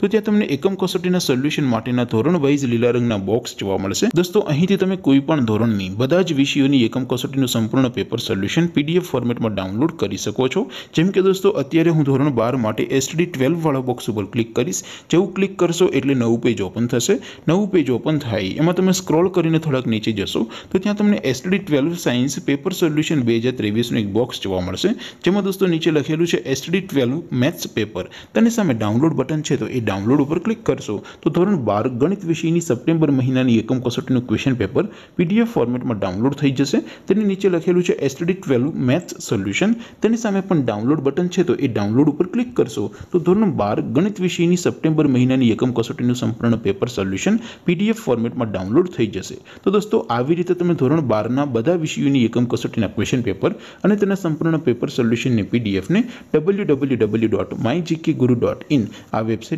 તો ત્યાં તમને એકમ કસોટીના સોલ્યુશન માટેના ધોરણ વાઇઝ લીલા રંગના બોક્સ જોવા મળશે દોસ્તો અહીંથી તમે કોઈ પણ ધોરણની બધા જ વિષયોની એકમ કસોટીનું સંપૂર્ણ પેપર સોલ્યુશન પીડીએફ ફોર્મેટમાં ડાઉનલોડ કરી શકો છો જેમ કે દોસ્તો અત્યારે હું ધોરણ બાર માટે એસટીડી વાળા બોક્સ ઉપર ક્લિક કરીશ જેવું ક્લિક કરશો એટલે નવું પેજ ઓપન થશે નવું પેજ ઓપન થાય એમાં તમે સ્ક્રોલ કરીને થોડાક નીચે જશો તો ત્યાં તમને STD twelve science paper solution બે હજાર ત્રેવીસનું એક બોક્સ જોવા મળશે જેમાં દોસ્તો નીચે લખેલું છે એસટીડી ટ્વેલ્વ મેથ્સ પેપર તેની સામે ડાઉનલોડ બટન છે તો એ ડાઉનલોડ ઉપર ક્લિક કરશો તો ધોરણ બાર ગણિત વિષયની સપ્ટેમ્બર મહિનાની એકમ કસોટીનું ક્વેશ્ચન પેપર પીડીએફ ફોર્મેટમાં ડાઉનલોડ થઈ જશે તેની નીચે લખેલું છે એસટીડી ટ્વેલ્વ મેથ્સ સોલ્યુશન તેની સામે પણ ડાઉનલોડ બટન છે તો એ ડાઉનલોડ ઉપર ક્લિક કરશો તો ધોરણ બાર ગણિત વિષયની સપ્ટેમ્બર મહિનાની એકમ કસોટીનું સંપૂર્ણ પેપર સોલ્યુશન પીડીએફ ફોર્મેટમાં ડાઉનલોડ થઈ જશે તો દોસ્તો આવી રીતે તમે ધોરણ બારના બધા વિષયોની એકમ કસોટીના ક્વેશ્ચન પેપર અને તેના સંપૂર્ણ પેપર સોલ્યુશનની પીડીએફને W W W dot my GK guru dot in આ વેબસાઇટ